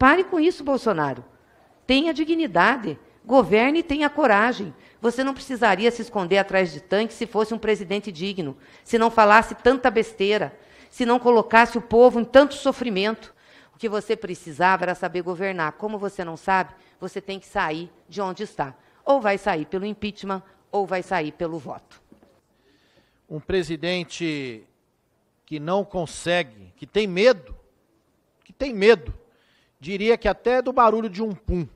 Pare com isso, Bolsonaro. Tenha dignidade. Governe e tenha coragem. Você não precisaria se esconder atrás de tanque se fosse um presidente digno, se não falasse tanta besteira, se não colocasse o povo em tanto sofrimento. O que você precisava era saber governar. Como você não sabe, você tem que sair de onde está. Ou vai sair pelo impeachment, ou vai sair pelo voto. Um presidente que não consegue, que tem medo, que tem medo diria que até do barulho de um pum,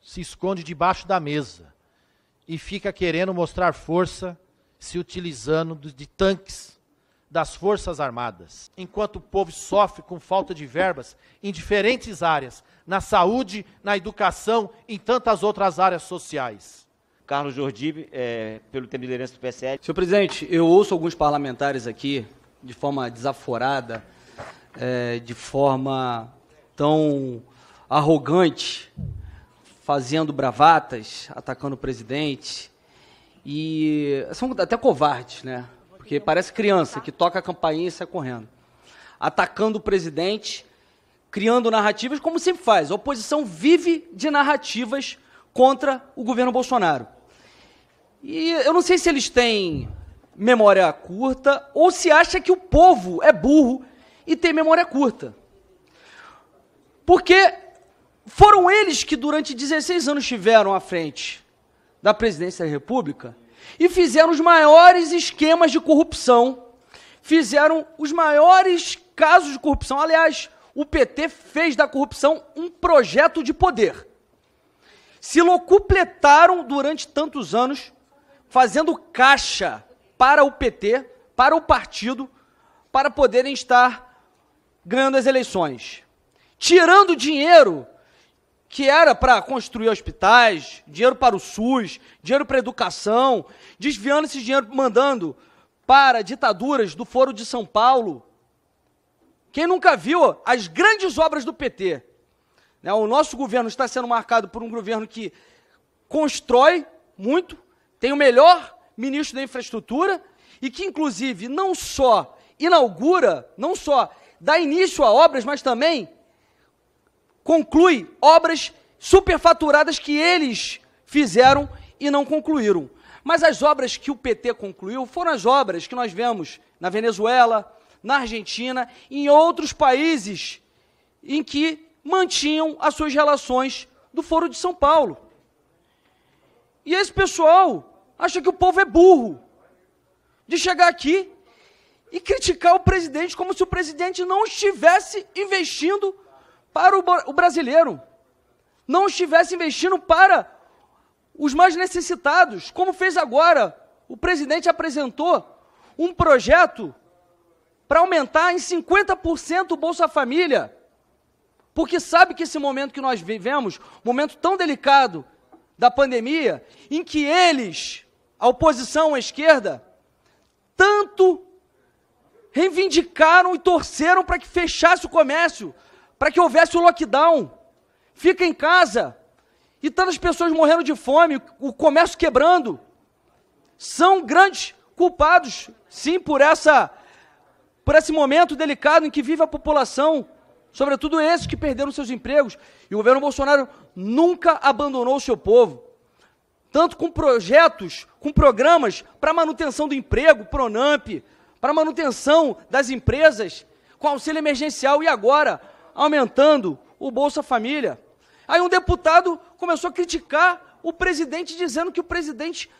se esconde debaixo da mesa e fica querendo mostrar força, se utilizando de tanques das Forças Armadas. Enquanto o povo sofre com falta de verbas em diferentes áreas, na saúde, na educação, em tantas outras áreas sociais. Carlos Jordi, é, pelo tempo de liderança do PSL. Senhor presidente, eu ouço alguns parlamentares aqui, de forma desaforada, é, de forma tão arrogante, fazendo bravatas, atacando o presidente. E são até covardes, né? Porque parece criança que toca a campainha e sai correndo. Atacando o presidente, criando narrativas, como sempre faz. A oposição vive de narrativas contra o governo Bolsonaro. E eu não sei se eles têm memória curta ou se acha que o povo é burro e tem memória curta. Porque foram eles que durante 16 anos estiveram à frente da presidência da República e fizeram os maiores esquemas de corrupção, fizeram os maiores casos de corrupção. Aliás, o PT fez da corrupção um projeto de poder. Se locupletaram durante tantos anos, fazendo caixa para o PT, para o partido, para poderem estar ganhando as eleições tirando dinheiro que era para construir hospitais, dinheiro para o SUS, dinheiro para educação, desviando esse dinheiro, mandando para ditaduras do Foro de São Paulo. Quem nunca viu as grandes obras do PT? Né, o nosso governo está sendo marcado por um governo que constrói muito, tem o melhor ministro da infraestrutura e que, inclusive, não só inaugura, não só dá início a obras, mas também conclui obras superfaturadas que eles fizeram e não concluíram. Mas as obras que o PT concluiu foram as obras que nós vemos na Venezuela, na Argentina, em outros países em que mantinham as suas relações do Foro de São Paulo. E esse pessoal acha que o povo é burro de chegar aqui e criticar o presidente como se o presidente não estivesse investindo para o, o brasileiro, não estivesse investindo para os mais necessitados, como fez agora. O presidente apresentou um projeto para aumentar em 50% o Bolsa Família, porque sabe que esse momento que nós vivemos, momento tão delicado da pandemia, em que eles, a oposição à esquerda, tanto reivindicaram e torceram para que fechasse o comércio, para que houvesse o lockdown. Fica em casa. E tantas pessoas morrendo de fome, o comércio quebrando. São grandes culpados, sim, por essa por esse momento delicado em que vive a população, sobretudo esses que perderam seus empregos. E o governo Bolsonaro nunca abandonou o seu povo, tanto com projetos, com programas para manutenção do emprego, Pronamp, para manutenção das empresas, com auxílio emergencial e agora aumentando o Bolsa Família. Aí um deputado começou a criticar o presidente, dizendo que o presidente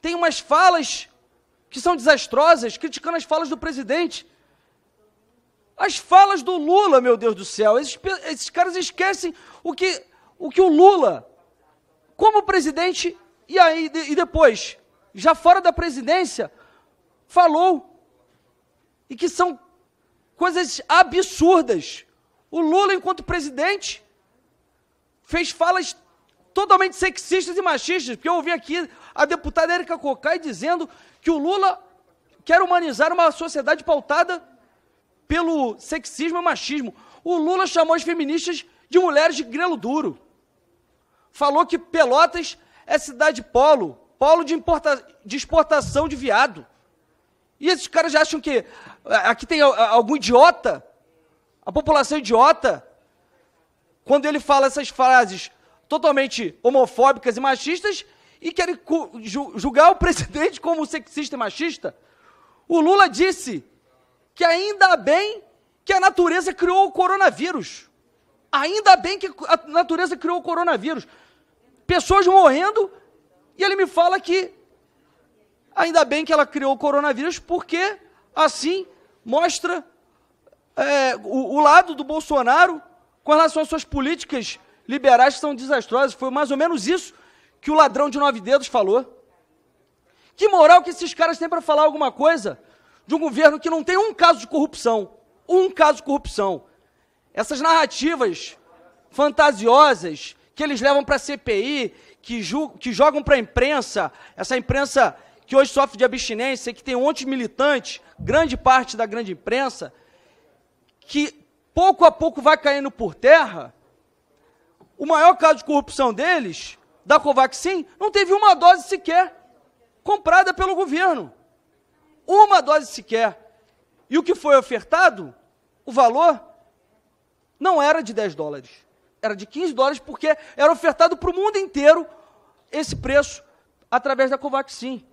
tem umas falas que são desastrosas, criticando as falas do presidente. As falas do Lula, meu Deus do céu, esses, esses caras esquecem o que, o que o Lula, como presidente, e aí e depois, já fora da presidência, falou. E que são coisas absurdas. O Lula, enquanto presidente, fez falas totalmente sexistas e machistas, porque eu ouvi aqui a deputada Érica Cocai dizendo que o Lula quer humanizar uma sociedade pautada pelo sexismo e machismo. O Lula chamou as feministas de mulheres de grelo duro. Falou que Pelotas é cidade polo, polo de, de exportação de viado. E esses caras já acham que eh, aqui tem algum idiota a população é idiota, quando ele fala essas frases totalmente homofóbicas e machistas e querem julgar o presidente como sexista e machista, o Lula disse que ainda bem que a natureza criou o coronavírus. Ainda bem que a natureza criou o coronavírus. Pessoas morrendo e ele me fala que ainda bem que ela criou o coronavírus porque assim mostra é, o, o, lado do Bolsonaro com relação às suas políticas liberais que são desastrosas. Foi mais ou menos isso que o ladrão de nove dedos falou. Que moral que esses caras têm para falar alguma coisa de um governo que não tem um caso de corrupção? Um caso de corrupção. Essas narrativas fantasiosas que eles levam para a CPI, que, que jogam para a imprensa, essa imprensa que hoje sofre de abstinência, que tem um monte de militantes, grande parte da grande imprensa, que pouco a pouco vai caindo por terra, o maior caso de corrupção deles, da Covaxin, não teve uma dose sequer comprada pelo governo. Uma dose sequer. E o que foi ofertado, o valor, não era de 10 dólares. Era de 15 dólares, porque era ofertado para o mundo inteiro esse preço através da Covaxin.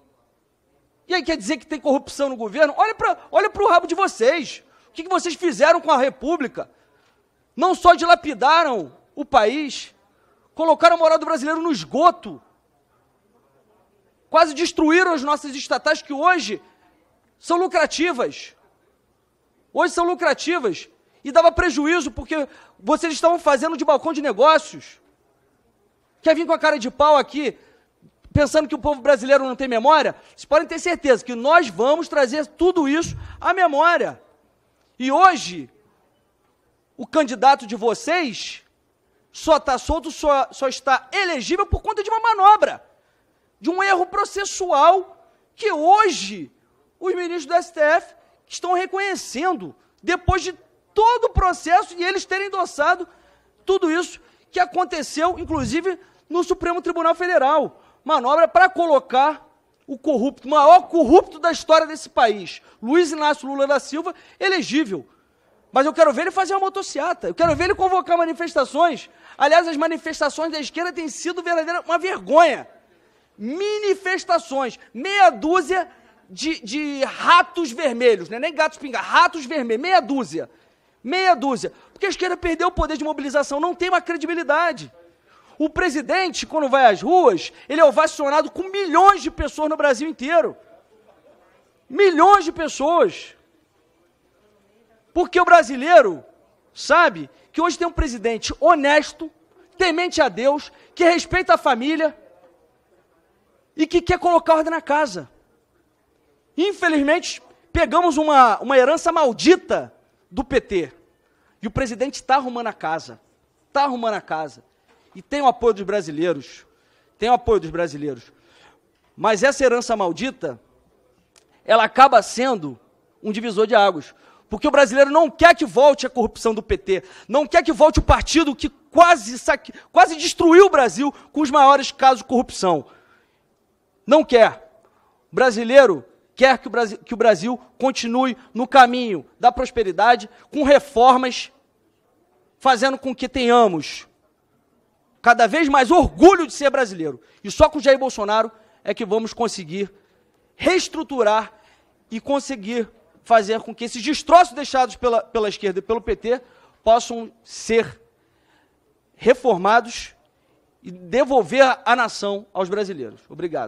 E aí quer dizer que tem corrupção no governo? Olha para olha o rabo de vocês. O que vocês fizeram com a República? Não só dilapidaram o país, colocaram a moral do brasileiro no esgoto, quase destruíram as nossas estatais que hoje são lucrativas. Hoje são lucrativas e dava prejuízo porque vocês estavam fazendo de balcão de negócios. Quer vir com a cara de pau aqui, pensando que o povo brasileiro não tem memória? Vocês podem ter certeza que nós vamos trazer tudo isso à memória. E hoje, o candidato de vocês só está solto, só, só está elegível por conta de uma manobra, de um erro processual que hoje os ministros do STF estão reconhecendo, depois de todo o processo e eles terem endossado tudo isso que aconteceu, inclusive, no Supremo Tribunal Federal. Manobra para colocar o corrupto, maior corrupto da história desse país, Luiz Inácio Lula da Silva, elegível. Mas eu quero ver ele fazer uma motociata, eu quero ver ele convocar manifestações. Aliás, as manifestações da esquerda têm sido verdadeira uma vergonha. Manifestações, meia dúzia de, de ratos vermelhos, né? nem gatos pinga, ratos vermelhos, meia dúzia. Meia dúzia. Porque a esquerda perdeu o poder de mobilização, não tem uma credibilidade. O presidente, quando vai às ruas, ele é ovacionado com milhões de pessoas no Brasil inteiro. Milhões de pessoas. Porque o brasileiro sabe que hoje tem um presidente honesto, temente a Deus, que respeita a família e que quer colocar ordem na casa. Infelizmente, pegamos uma, uma herança maldita do PT. E o presidente está arrumando a casa. Está arrumando a casa. E tem o apoio dos brasileiros. Tem o apoio dos brasileiros. Mas essa herança maldita, ela acaba sendo um divisor de águas. Porque o brasileiro não quer que volte a corrupção do PT, não quer que volte o partido que quase, saque, quase destruiu o Brasil com os maiores casos de corrupção. Não quer. O brasileiro quer que o Brasil, que o Brasil continue no caminho da prosperidade, com reformas, fazendo com que tenhamos cada vez mais orgulho de ser brasileiro. E só com Jair Bolsonaro é que vamos conseguir reestruturar e conseguir fazer com que esses destroços deixados pela, pela esquerda e pelo PT possam ser reformados e devolver a nação aos brasileiros. Obrigado.